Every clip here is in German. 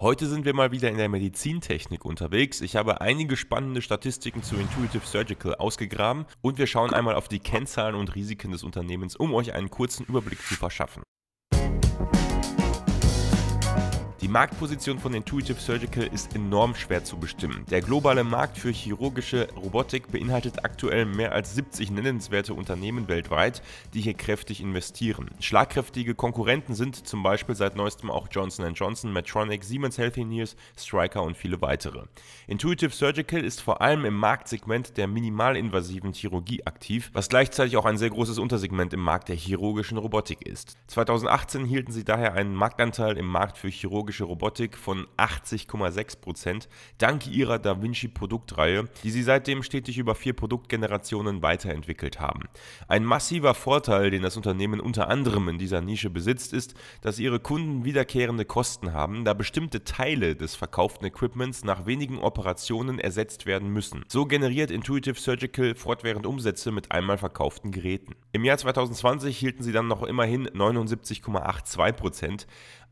Heute sind wir mal wieder in der Medizintechnik unterwegs. Ich habe einige spannende Statistiken zu Intuitive Surgical ausgegraben und wir schauen einmal auf die Kennzahlen und Risiken des Unternehmens, um euch einen kurzen Überblick zu verschaffen. Die Marktposition von Intuitive Surgical ist enorm schwer zu bestimmen. Der globale Markt für chirurgische Robotik beinhaltet aktuell mehr als 70 nennenswerte Unternehmen weltweit, die hier kräftig investieren. Schlagkräftige Konkurrenten sind zum Beispiel seit neuestem auch Johnson Johnson, Medtronic, Siemens Healthineers, Stryker und viele weitere. Intuitive Surgical ist vor allem im Marktsegment der minimalinvasiven Chirurgie aktiv, was gleichzeitig auch ein sehr großes Untersegment im Markt der chirurgischen Robotik ist. 2018 hielten sie daher einen Marktanteil im Markt für chirurgische medizinische Robotik von 80,6%, Prozent dank ihrer Da Vinci Produktreihe, die sie seitdem stetig über vier Produktgenerationen weiterentwickelt haben. Ein massiver Vorteil, den das Unternehmen unter anderem in dieser Nische besitzt, ist, dass ihre Kunden wiederkehrende Kosten haben, da bestimmte Teile des verkauften Equipments nach wenigen Operationen ersetzt werden müssen. So generiert Intuitive Surgical fortwährend Umsätze mit einmal verkauften Geräten. Im Jahr 2020 hielten sie dann noch immerhin 79,82 Prozent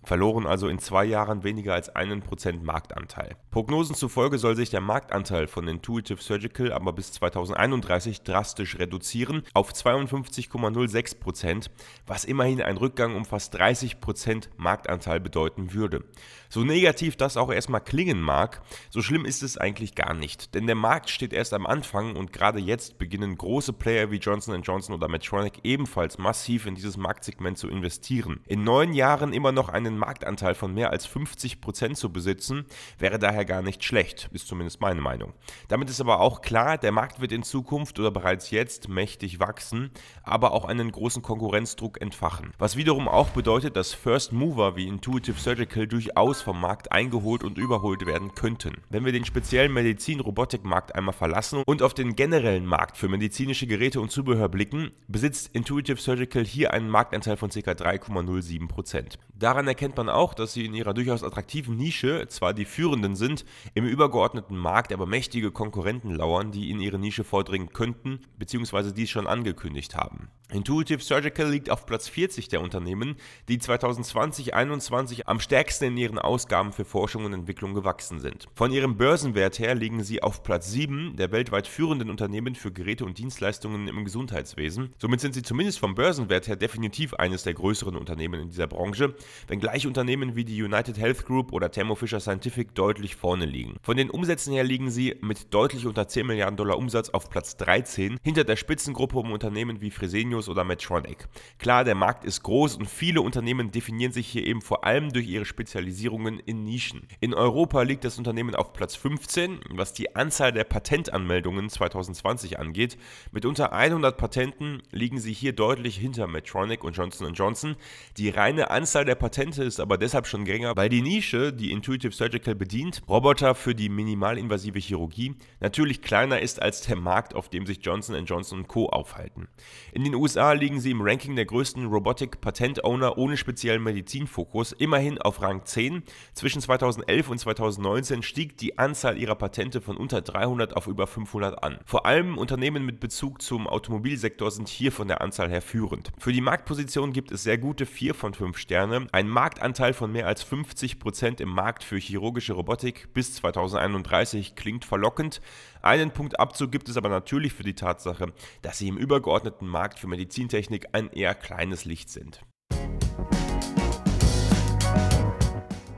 verloren also in zwei Jahren weniger als einen Prozent Marktanteil. Prognosen zufolge soll sich der Marktanteil von Intuitive Surgical aber bis 2031 drastisch reduzieren auf 52,06 Prozent, was immerhin ein Rückgang um fast 30 Prozent Marktanteil bedeuten würde. So negativ das auch erstmal klingen mag, so schlimm ist es eigentlich gar nicht. Denn der Markt steht erst am Anfang und gerade jetzt beginnen große Player wie Johnson Johnson oder Medtronic ebenfalls massiv in dieses Marktsegment zu investieren. In neun Jahren immer noch einen Marktanteil von mehr als 50% zu besitzen, wäre daher gar nicht schlecht, ist zumindest meine Meinung. Damit ist aber auch klar, der Markt wird in Zukunft oder bereits jetzt mächtig wachsen, aber auch einen großen Konkurrenzdruck entfachen. Was wiederum auch bedeutet, dass First Mover wie Intuitive Surgical durchaus durchaus vom Markt eingeholt und überholt werden könnten. Wenn wir den speziellen Medizin-Robotik-Markt einmal verlassen und auf den generellen Markt für medizinische Geräte und Zubehör blicken, besitzt Intuitive Surgical hier einen Marktanteil von ca. 3,07%. Daran erkennt man auch, dass sie in ihrer durchaus attraktiven Nische zwar die Führenden sind, im übergeordneten Markt aber mächtige Konkurrenten lauern, die in ihre Nische vordringen könnten, bzw. dies schon angekündigt haben. Intuitive Surgical liegt auf Platz 40 der Unternehmen, die 2020-21 am stärksten in ihren Ausgaben für Forschung und Entwicklung gewachsen sind. Von ihrem Börsenwert her liegen sie auf Platz 7 der weltweit führenden Unternehmen für Geräte und Dienstleistungen im Gesundheitswesen. Somit sind sie zumindest vom Börsenwert her definitiv eines der größeren Unternehmen in dieser Branche, wenngleich Unternehmen wie die United Health Group oder Thermo Fisher Scientific deutlich vorne liegen. Von den Umsätzen her liegen sie mit deutlich unter 10 Milliarden Dollar Umsatz auf Platz 13, hinter der Spitzengruppe um Unternehmen wie Fresenius oder Medtronic. Klar, der Markt ist groß und viele Unternehmen definieren sich hier eben vor allem durch ihre Spezialisierung Registrierungen in Nischen. In Europa liegt das Unternehmen auf Platz 15, was die Anzahl der Patentanmeldungen 2020 angeht. Mit unter 100 Patenten liegen sie hier deutlich hinter Medtronic und Johnson Johnson. Die reine Anzahl der Patente ist aber deshalb schon geringer, weil die Nische, die Intuitive Surgical bedient, Roboter für die minimalinvasive Chirurgie, natürlich kleiner ist als der Markt, auf dem sich Johnson Johnson Co. aufhalten. In den USA liegen sie im Ranking der größten Robotic-Patent-Owner ohne speziellen Medizinfokus immerhin auf Rang 10 zwischen 2011 und 2019 stieg die Anzahl ihrer Patente von unter 300 auf über 500 an. Vor allem Unternehmen mit Bezug zum Automobilsektor sind hier von der Anzahl her führend. Für die Marktposition gibt es sehr gute 4 von 5 Sterne, ein Marktanteil von mehr als 50% Prozent im Markt für chirurgische Robotik bis 2031 klingt verlockend. Einen Punkt Abzug gibt es aber natürlich für die Tatsache, dass sie im übergeordneten Markt für Medizintechnik ein eher kleines Licht sind.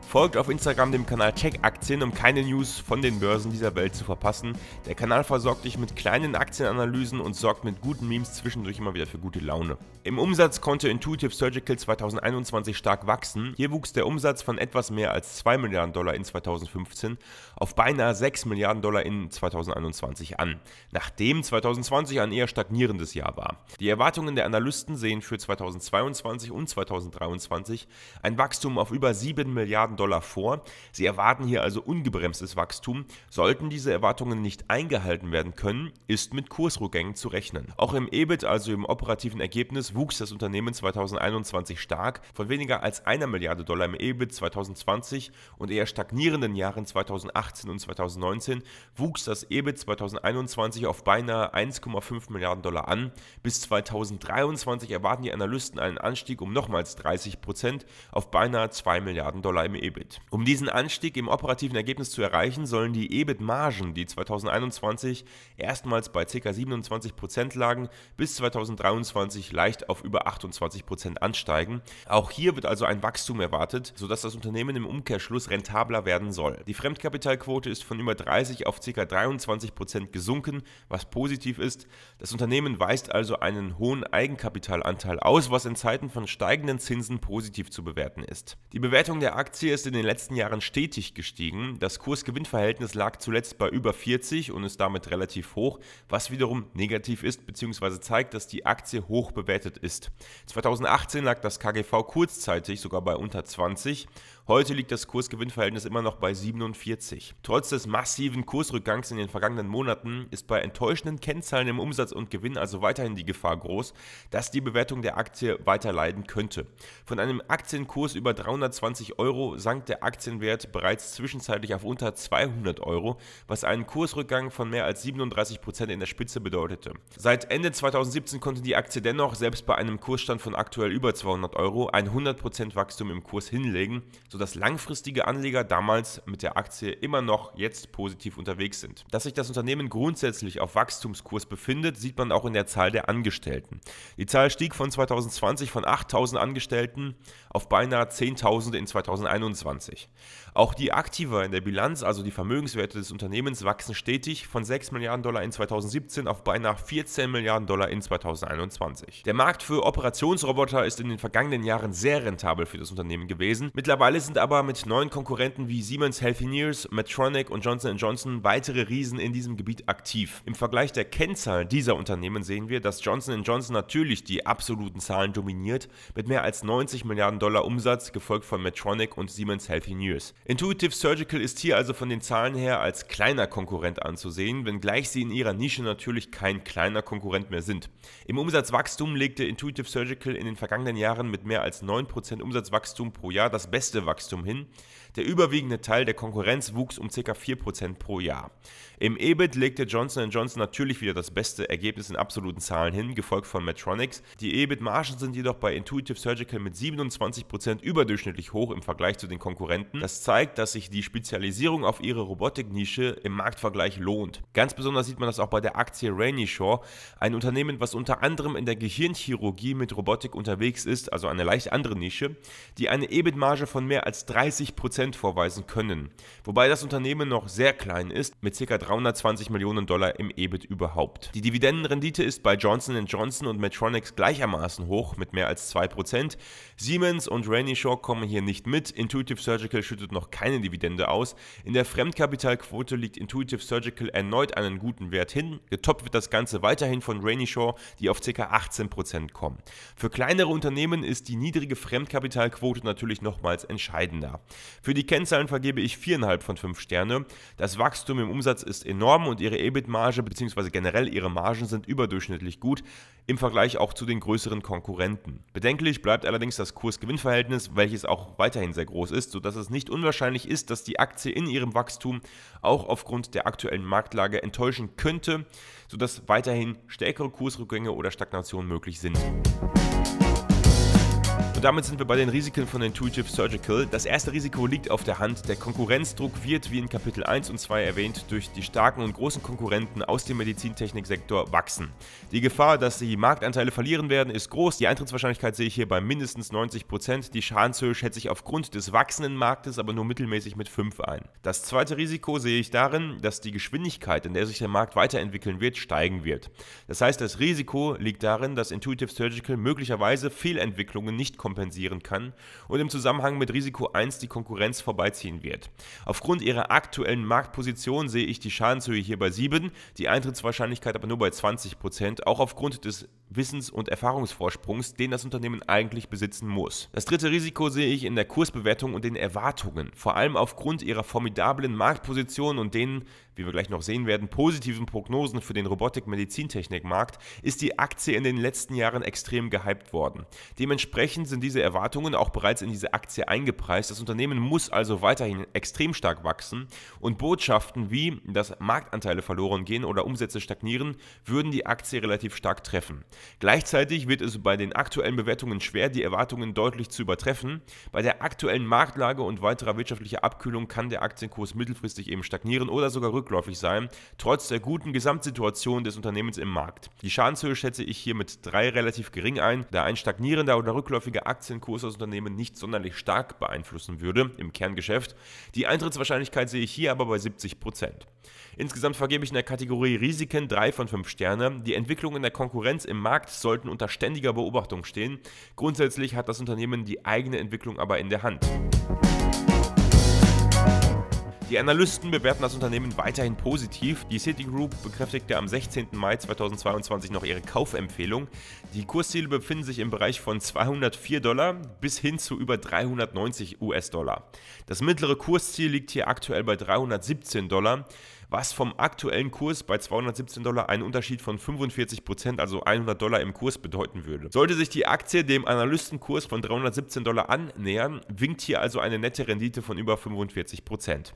Folgt auf Instagram dem Kanal Check Aktien, um keine News von den Börsen dieser Welt zu verpassen. Der Kanal versorgt dich mit kleinen Aktienanalysen und sorgt mit guten Memes zwischendurch immer wieder für gute Laune. Im Umsatz konnte Intuitive Surgical 2021 stark wachsen. Hier wuchs der Umsatz von etwas mehr als 2 Milliarden Dollar in 2015 auf beinahe 6 Milliarden Dollar in 2021 an, nachdem 2020 ein eher stagnierendes Jahr war. Die Erwartungen der Analysten sehen für 2022 und 2023 ein Wachstum auf über 7 Milliarden Dollar vor. Sie erwarten hier also ungebremstes Wachstum. Sollten diese Erwartungen nicht eingehalten werden können, ist mit Kursrückgängen zu rechnen. Auch im EBIT, also im operativen Ergebnis, wuchs das Unternehmen 2021 stark. Von weniger als einer Milliarde Dollar im EBIT 2020 und eher stagnierenden Jahren 2018 und 2019 wuchs das EBIT 2021 auf beinahe 1,5 Milliarden Dollar an. Bis 2023 erwarten die Analysten einen Anstieg um nochmals 30 Prozent auf beinahe 2 Milliarden Dollar im EBIT. EBIT. Um diesen Anstieg im operativen Ergebnis zu erreichen, sollen die EBIT-Margen, die 2021 erstmals bei ca. 27% lagen, bis 2023 leicht auf über 28% ansteigen. Auch hier wird also ein Wachstum erwartet, sodass das Unternehmen im Umkehrschluss rentabler werden soll. Die Fremdkapitalquote ist von über 30 auf ca. 23% gesunken, was positiv ist. Das Unternehmen weist also einen hohen Eigenkapitalanteil aus, was in Zeiten von steigenden Zinsen positiv zu bewerten ist. Die Bewertung der Aktie ist in den letzten Jahren stetig gestiegen. Das Kursgewinnverhältnis lag zuletzt bei über 40 und ist damit relativ hoch, was wiederum negativ ist bzw. zeigt, dass die Aktie hoch bewertet ist. 2018 lag das KGV kurzzeitig sogar bei unter 20. Heute liegt das Kursgewinnverhältnis immer noch bei 47. Trotz des massiven Kursrückgangs in den vergangenen Monaten ist bei enttäuschenden Kennzahlen im Umsatz und Gewinn also weiterhin die Gefahr groß, dass die Bewertung der Aktie weiter leiden könnte. Von einem Aktienkurs über 320 Euro sank der Aktienwert bereits zwischenzeitlich auf unter 200 Euro, was einen Kursrückgang von mehr als 37 Prozent in der Spitze bedeutete. Seit Ende 2017 konnte die Aktie dennoch selbst bei einem Kursstand von aktuell über 200 Euro ein 100 Wachstum im Kurs hinlegen, sodass langfristige Anleger damals mit der Aktie immer noch jetzt positiv unterwegs sind. Dass sich das Unternehmen grundsätzlich auf Wachstumskurs befindet, sieht man auch in der Zahl der Angestellten. Die Zahl stieg von 2020 von 8000 Angestellten auf beinahe 10.000 in 2021. 2021. Auch die Aktiva in der Bilanz, also die Vermögenswerte des Unternehmens, wachsen stetig von 6 Milliarden Dollar in 2017 auf beinahe 14 Milliarden Dollar in 2021. Der Markt für Operationsroboter ist in den vergangenen Jahren sehr rentabel für das Unternehmen gewesen. Mittlerweile sind aber mit neuen Konkurrenten wie Siemens Healthineers, Medtronic und Johnson Johnson weitere Riesen in diesem Gebiet aktiv. Im Vergleich der Kennzahl dieser Unternehmen sehen wir, dass Johnson Johnson natürlich die absoluten Zahlen dominiert, mit mehr als 90 Milliarden Dollar Umsatz, gefolgt von Medtronic und Siemens Siemens News. Intuitive Surgical ist hier also von den Zahlen her als kleiner Konkurrent anzusehen, wenngleich sie in ihrer Nische natürlich kein kleiner Konkurrent mehr sind. Im Umsatzwachstum legte Intuitive Surgical in den vergangenen Jahren mit mehr als 9% Umsatzwachstum pro Jahr das beste Wachstum hin. Der überwiegende Teil der Konkurrenz wuchs um ca. 4% pro Jahr. Im EBIT legte Johnson Johnson natürlich wieder das beste Ergebnis in absoluten Zahlen hin, gefolgt von Medtronics. Die EBIT-Margen sind jedoch bei Intuitive Surgical mit 27% überdurchschnittlich hoch im Vergleich zu den den Konkurrenten. Das zeigt, dass sich die Spezialisierung auf ihre Robotiknische im Marktvergleich lohnt. Ganz besonders sieht man das auch bei der Aktie Rainishaw, ein Unternehmen, was unter anderem in der Gehirnchirurgie mit Robotik unterwegs ist, also eine leicht andere Nische, die eine EBIT-Marge von mehr als 30% vorweisen können. Wobei das Unternehmen noch sehr klein ist, mit ca. 320 Millionen Dollar im EBIT überhaupt. Die Dividendenrendite ist bei Johnson Johnson und Medtronics gleichermaßen hoch, mit mehr als 2%. Siemens und Rainishaw kommen hier nicht mit, Intuitive Intuitive Surgical schüttet noch keine Dividende aus. In der Fremdkapitalquote liegt Intuitive Surgical erneut einen guten Wert hin. Getoppt wird das Ganze weiterhin von Rainishaw, die auf ca. 18% kommen. Für kleinere Unternehmen ist die niedrige Fremdkapitalquote natürlich nochmals entscheidender. Für die Kennzahlen vergebe ich 4,5 von 5 Sterne. Das Wachstum im Umsatz ist enorm und ihre EBIT-Marge bzw. generell ihre Margen sind überdurchschnittlich gut im Vergleich auch zu den größeren Konkurrenten. Bedenklich bleibt allerdings das Kurs-Gewinn-Verhältnis, welches auch weiterhin sehr groß groß ist, sodass es nicht unwahrscheinlich ist, dass die Aktie in ihrem Wachstum auch aufgrund der aktuellen Marktlage enttäuschen könnte, sodass weiterhin stärkere Kursrückgänge oder Stagnation möglich sind. Und damit sind wir bei den Risiken von Intuitive Surgical. Das erste Risiko liegt auf der Hand. Der Konkurrenzdruck wird, wie in Kapitel 1 und 2 erwähnt, durch die starken und großen Konkurrenten aus dem Medizintechniksektor wachsen. Die Gefahr, dass sie Marktanteile verlieren werden, ist groß. Die Eintrittswahrscheinlichkeit sehe ich hier bei mindestens 90%. Die Schadenshöhe schätze ich aufgrund des wachsenden Marktes aber nur mittelmäßig mit 5 ein. Das zweite Risiko sehe ich darin, dass die Geschwindigkeit, in der sich der Markt weiterentwickeln wird, steigen wird. Das heißt, das Risiko liegt darin, dass Intuitive Surgical möglicherweise Fehlentwicklungen nicht kompensiert kompensieren kann und im Zusammenhang mit Risiko 1 die Konkurrenz vorbeiziehen wird. Aufgrund ihrer aktuellen Marktposition sehe ich die Schadenshöhe hier bei 7, die Eintrittswahrscheinlichkeit aber nur bei 20%, auch aufgrund des Wissens- und Erfahrungsvorsprungs, den das Unternehmen eigentlich besitzen muss. Das dritte Risiko sehe ich in der Kursbewertung und den Erwartungen, vor allem aufgrund ihrer formidablen Marktposition und den, wie wir gleich noch sehen werden, positiven Prognosen für den Robotik-Medizintechnik-Markt, ist die Aktie in den letzten Jahren extrem gehypt worden. Dementsprechend sind diese Erwartungen auch bereits in diese Aktie eingepreist. Das Unternehmen muss also weiterhin extrem stark wachsen und Botschaften wie, dass Marktanteile verloren gehen oder Umsätze stagnieren, würden die Aktie relativ stark treffen. Gleichzeitig wird es bei den aktuellen Bewertungen schwer, die Erwartungen deutlich zu übertreffen. Bei der aktuellen Marktlage und weiterer wirtschaftlicher Abkühlung kann der Aktienkurs mittelfristig eben stagnieren oder sogar rückläufig sein, trotz der guten Gesamtsituation des Unternehmens im Markt. Die Schadenshöhe schätze ich hier mit drei relativ gering ein, da ein stagnierender oder rückläufiger Aktienkurs das Unternehmen nicht sonderlich stark beeinflussen würde im Kerngeschäft. Die Eintrittswahrscheinlichkeit sehe ich hier aber bei 70 Prozent. Insgesamt vergebe ich in der Kategorie Risiken 3 von 5 Sterne. Die Entwicklungen der Konkurrenz im Markt sollten unter ständiger Beobachtung stehen. Grundsätzlich hat das Unternehmen die eigene Entwicklung aber in der Hand. Die Analysten bewerten das Unternehmen weiterhin positiv. Die Citigroup bekräftigte am 16. Mai 2022 noch ihre Kaufempfehlung. Die Kursziele befinden sich im Bereich von 204 Dollar bis hin zu über 390 US-Dollar. Das mittlere Kursziel liegt hier aktuell bei 317 Dollar was vom aktuellen Kurs bei 217 Dollar einen Unterschied von 45 Prozent, also 100 Dollar im Kurs bedeuten würde. Sollte sich die Aktie dem Analystenkurs von 317 Dollar annähern, winkt hier also eine nette Rendite von über 45 Prozent.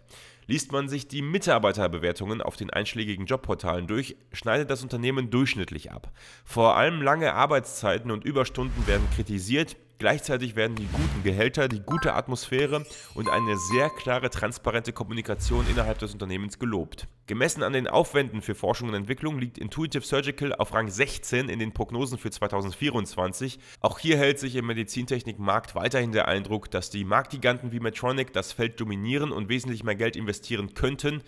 Liest man sich die Mitarbeiterbewertungen auf den einschlägigen Jobportalen durch, schneidet das Unternehmen durchschnittlich ab. Vor allem lange Arbeitszeiten und Überstunden werden kritisiert, gleichzeitig werden die guten Gehälter, die gute Atmosphäre und eine sehr klare, transparente Kommunikation innerhalb des Unternehmens gelobt. Gemessen an den Aufwänden für Forschung und Entwicklung liegt Intuitive Surgical auf Rang 16 in den Prognosen für 2024. Auch hier hält sich im Medizintechnikmarkt weiterhin der Eindruck, dass die Marktgiganten wie Medtronic das Feld dominieren und wesentlich mehr Geld investieren könnten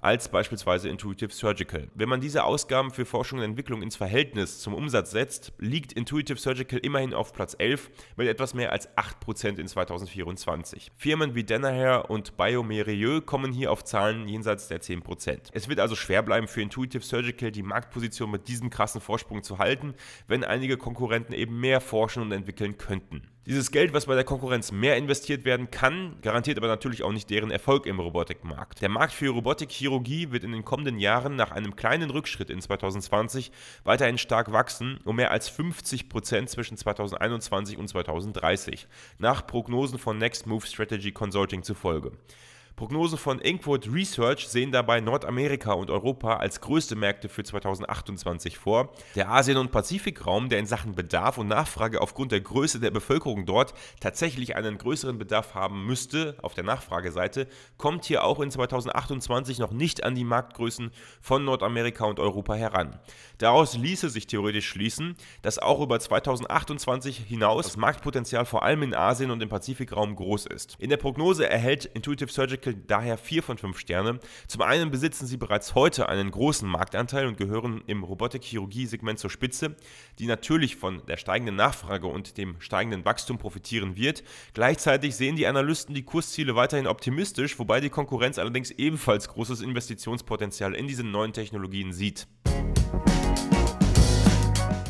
als beispielsweise Intuitive Surgical. Wenn man diese Ausgaben für Forschung und Entwicklung ins Verhältnis zum Umsatz setzt, liegt Intuitive Surgical immerhin auf Platz 11 mit etwas mehr als 8% in 2024. Firmen wie Danaher und Biomerieux kommen hier auf Zahlen jenseits der 10%. Es wird also schwer bleiben für Intuitive Surgical die Marktposition mit diesem krassen Vorsprung zu halten, wenn einige Konkurrenten eben mehr forschen und entwickeln könnten. Dieses Geld, was bei der Konkurrenz mehr investiert werden kann, garantiert aber natürlich auch nicht deren Erfolg im Robotikmarkt. Der Markt für Robotikchirurgie wird in den kommenden Jahren nach einem kleinen Rückschritt in 2020 weiterhin stark wachsen, um mehr als 50 Prozent zwischen 2021 und 2030, nach Prognosen von Next Move Strategy Consulting zufolge. Prognosen von Inkwood Research sehen dabei Nordamerika und Europa als größte Märkte für 2028 vor. Der Asien- und Pazifikraum, der in Sachen Bedarf und Nachfrage aufgrund der Größe der Bevölkerung dort tatsächlich einen größeren Bedarf haben müsste, auf der Nachfrageseite, kommt hier auch in 2028 noch nicht an die Marktgrößen von Nordamerika und Europa heran. Daraus ließe sich theoretisch schließen, dass auch über 2028 hinaus das Marktpotenzial vor allem in Asien und im Pazifikraum groß ist. In der Prognose erhält Intuitive Surgical Artikeln daher 4 von 5 Sterne. Zum einen besitzen sie bereits heute einen großen Marktanteil und gehören im Robotikchirurgie-Segment zur Spitze, die natürlich von der steigenden Nachfrage und dem steigenden Wachstum profitieren wird. Gleichzeitig sehen die Analysten die Kursziele weiterhin optimistisch, wobei die Konkurrenz allerdings ebenfalls großes Investitionspotenzial in diese neuen Technologien sieht.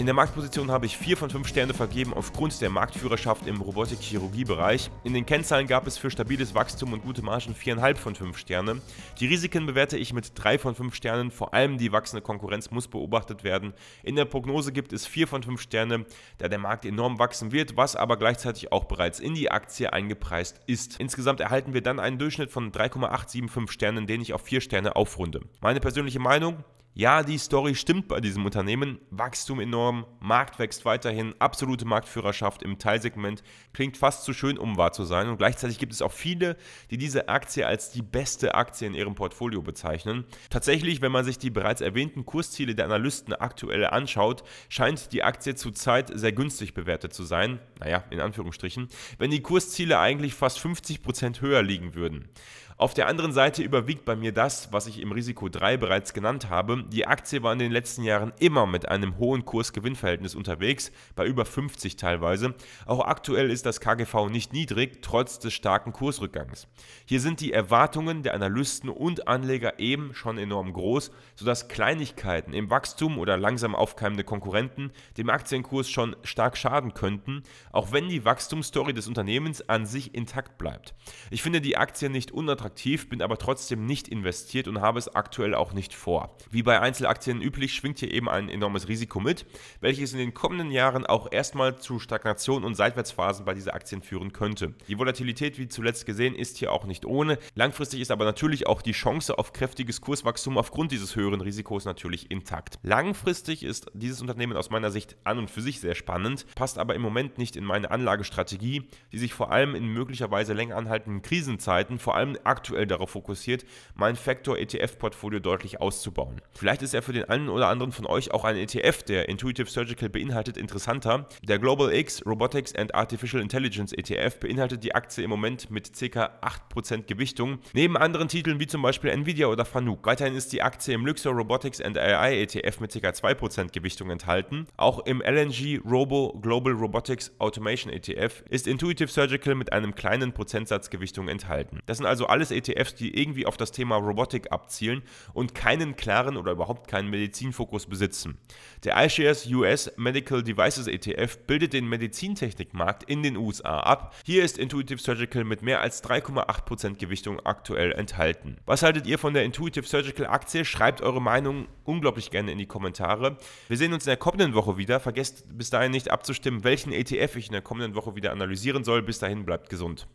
In der Marktposition habe ich 4 von 5 Sterne vergeben aufgrund der Marktführerschaft im Robotik-Chirurgie-Bereich. In den Kennzahlen gab es für stabiles Wachstum und gute Margen 4,5 von 5 Sterne. Die Risiken bewerte ich mit 3 von 5 Sternen, vor allem die wachsende Konkurrenz muss beobachtet werden. In der Prognose gibt es 4 von 5 Sterne, da der Markt enorm wachsen wird, was aber gleichzeitig auch bereits in die Aktie eingepreist ist. Insgesamt erhalten wir dann einen Durchschnitt von 3,875 Sternen, den ich auf 4 Sterne aufrunde. Meine persönliche Meinung, ja, die Story stimmt bei diesem Unternehmen. Wachstum enorm, Markt wächst weiterhin, absolute Marktführerschaft im Teilsegment. Klingt fast zu schön, um wahr zu sein. Und gleichzeitig gibt es auch viele, die diese Aktie als die beste Aktie in ihrem Portfolio bezeichnen. Tatsächlich, wenn man sich die bereits erwähnten Kursziele der Analysten aktuell anschaut, scheint die Aktie zurzeit sehr günstig bewertet zu sein. Naja, in Anführungsstrichen. Wenn die Kursziele eigentlich fast 50% Prozent höher liegen würden. Auf der anderen Seite überwiegt bei mir das, was ich im Risiko 3 bereits genannt habe, die Aktie war in den letzten Jahren immer mit einem hohen Kurs-Gewinn-Verhältnis unterwegs, bei über 50 teilweise. Auch aktuell ist das KGV nicht niedrig, trotz des starken Kursrückgangs. Hier sind die Erwartungen der Analysten und Anleger eben schon enorm groß, sodass Kleinigkeiten im Wachstum oder langsam aufkeimende Konkurrenten dem Aktienkurs schon stark schaden könnten, auch wenn die Wachstumsstory des Unternehmens an sich intakt bleibt. Ich finde die Aktie nicht unattraktiv, bin aber trotzdem nicht investiert und habe es aktuell auch nicht vor. Wie bei bei Einzelaktien üblich, schwingt hier eben ein enormes Risiko mit, welches in den kommenden Jahren auch erstmal zu Stagnation und Seitwärtsphasen bei dieser Aktien führen könnte. Die Volatilität, wie zuletzt gesehen, ist hier auch nicht ohne. Langfristig ist aber natürlich auch die Chance auf kräftiges Kurswachstum aufgrund dieses höheren Risikos natürlich intakt. Langfristig ist dieses Unternehmen aus meiner Sicht an und für sich sehr spannend, passt aber im Moment nicht in meine Anlagestrategie, die sich vor allem in möglicherweise länger anhaltenden Krisenzeiten vor allem aktuell darauf fokussiert, mein Factor ETF-Portfolio deutlich auszubauen. Vielleicht ist er für den einen oder anderen von euch auch ein ETF, der Intuitive Surgical beinhaltet, interessanter. Der Global X Robotics and Artificial Intelligence ETF beinhaltet die Aktie im Moment mit ca. 8% Gewichtung, neben anderen Titeln wie zum Beispiel Nvidia oder Fanuc. Weiterhin ist die Aktie im Luxor Robotics and AI ETF mit ca. 2% Gewichtung enthalten. Auch im LNG Robo Global Robotics Automation ETF ist Intuitive Surgical mit einem kleinen Prozentsatz Gewichtung enthalten. Das sind also alles ETFs, die irgendwie auf das Thema Robotik abzielen und keinen klaren oder überhaupt keinen Medizinfokus besitzen. Der iShares US Medical Devices ETF bildet den Medizintechnikmarkt in den USA ab. Hier ist Intuitive Surgical mit mehr als 3,8% Gewichtung aktuell enthalten. Was haltet ihr von der Intuitive Surgical Aktie? Schreibt eure Meinung unglaublich gerne in die Kommentare. Wir sehen uns in der kommenden Woche wieder. Vergesst bis dahin nicht abzustimmen, welchen ETF ich in der kommenden Woche wieder analysieren soll. Bis dahin bleibt gesund.